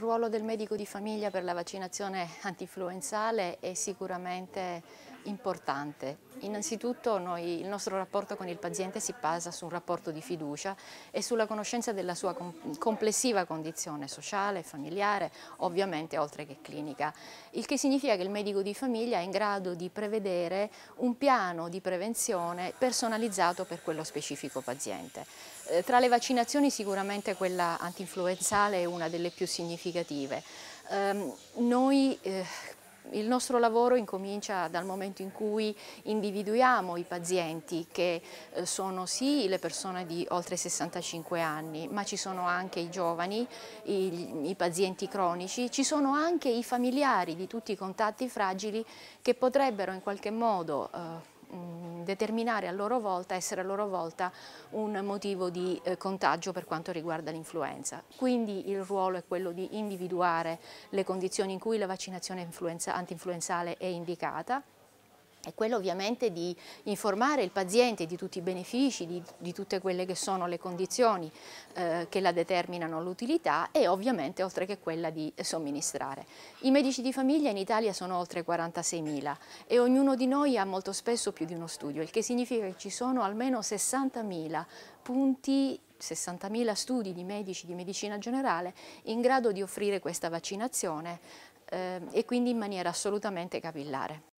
il ruolo del medico di famiglia per la vaccinazione antinfluenzale è sicuramente importante. Innanzitutto noi, il nostro rapporto con il paziente si basa su un rapporto di fiducia e sulla conoscenza della sua complessiva condizione sociale, familiare, ovviamente oltre che clinica, il che significa che il medico di famiglia è in grado di prevedere un piano di prevenzione personalizzato per quello specifico paziente. Eh, tra le vaccinazioni sicuramente quella antinfluenzale è una delle più significative. Eh, noi eh, il nostro lavoro incomincia dal momento in cui individuiamo i pazienti che eh, sono sì le persone di oltre 65 anni, ma ci sono anche i giovani, i, i pazienti cronici, ci sono anche i familiari di tutti i contatti fragili che potrebbero in qualche modo eh, mm, determinare a loro volta, essere a loro volta un motivo di eh, contagio per quanto riguarda l'influenza. Quindi il ruolo è quello di individuare le condizioni in cui la vaccinazione anti-influenzale è indicata è quello ovviamente di informare il paziente di tutti i benefici, di, di tutte quelle che sono le condizioni eh, che la determinano l'utilità e ovviamente oltre che quella di somministrare. I medici di famiglia in Italia sono oltre 46.000 e ognuno di noi ha molto spesso più di uno studio, il che significa che ci sono almeno 60.000 punti 60.000 studi di medici di medicina generale in grado di offrire questa vaccinazione eh, e quindi in maniera assolutamente capillare.